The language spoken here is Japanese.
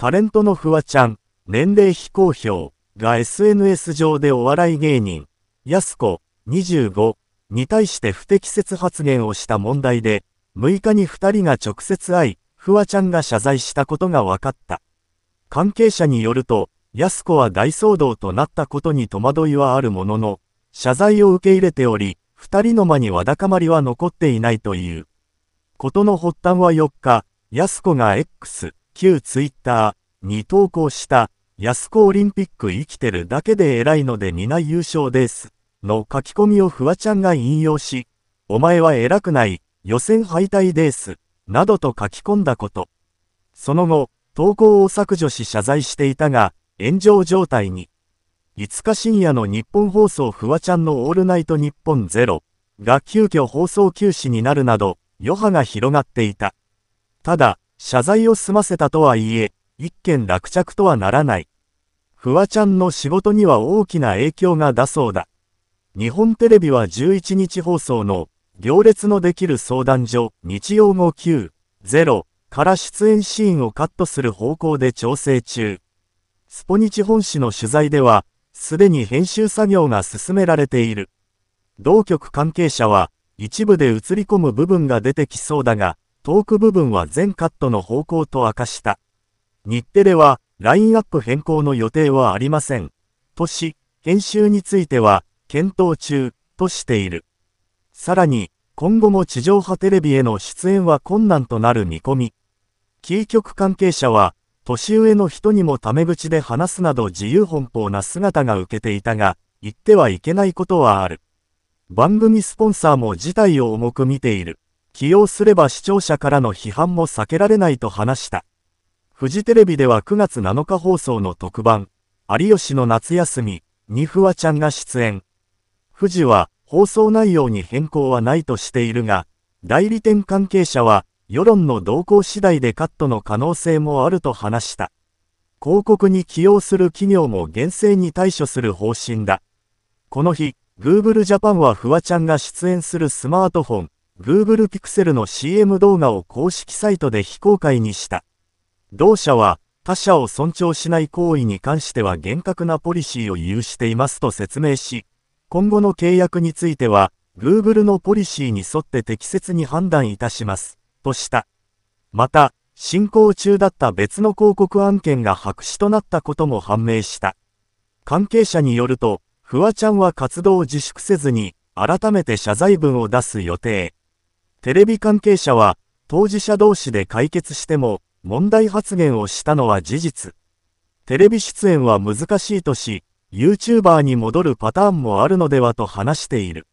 タレントのフワちゃん、年齢非公表が SNS 上でお笑い芸人、やすコ、25に対して不適切発言をした問題で、6日に2人が直接会い、フワちゃんが謝罪したことが分かった。関係者によると、ヤス子は大騒動となったことに戸惑いはあるものの、謝罪を受け入れており、2人の間にわだかまりは残っていないという。ことの発端は4日、ヤス子が X、旧ツイッターに投稿した安子オリンピック生きてるだけで偉いので皆優勝ですの書き込みをフワちゃんが引用し、お前は偉くない予選敗退ですなどと書き込んだこと。その後、投稿を削除し謝罪していたが、炎上状態に。5日深夜の日本放送フワちゃんのオールナイト日本ゼロが急遽放送休止になるなど、余波が広がっていた。ただ、謝罪を済ませたとはいえ、一件落着とはならない。フワちゃんの仕事には大きな影響が出そうだ。日本テレビは11日放送の行列のできる相談所日曜後9-0から出演シーンをカットする方向で調整中。スポニチ本誌の取材では、すでに編集作業が進められている。同局関係者は、一部で映り込む部分が出てきそうだが、トーク部分は全カットの方向と明かした。日テレは、ラインアップ変更の予定はありません。とし、編集については、検討中、としている。さらに、今後も地上波テレビへの出演は困難となる見込み。キー局関係者は、年上の人にもタメ口で話すなど自由奔放な姿が受けていたが、言ってはいけないことはある。番組スポンサーも事態を重く見ている。起用すれば視聴者からの批判も避けられないと話した。フジテレビでは9月7日放送の特番、有吉の夏休み、にふわちゃんが出演。富士は放送内容に変更はないとしているが、代理店関係者は世論の動向次第でカットの可能性もあると話した。広告に起用する企業も厳正に対処する方針だ。この日、Google Japan はフワちゃんが出演するスマートフォン、Google Pixel の CM 動画を公式サイトで非公開にした。同社は、他者を尊重しない行為に関しては厳格なポリシーを有していますと説明し、今後の契約については、Google のポリシーに沿って適切に判断いたします、とした。また、進行中だった別の広告案件が白紙となったことも判明した。関係者によると、フワちゃんは活動を自粛せずに、改めて謝罪文を出す予定。テレビ関係者は、当事者同士で解決しても、問題発言をしたのは事実。テレビ出演は難しいとし、YouTuber に戻るパターンもあるのではと話している。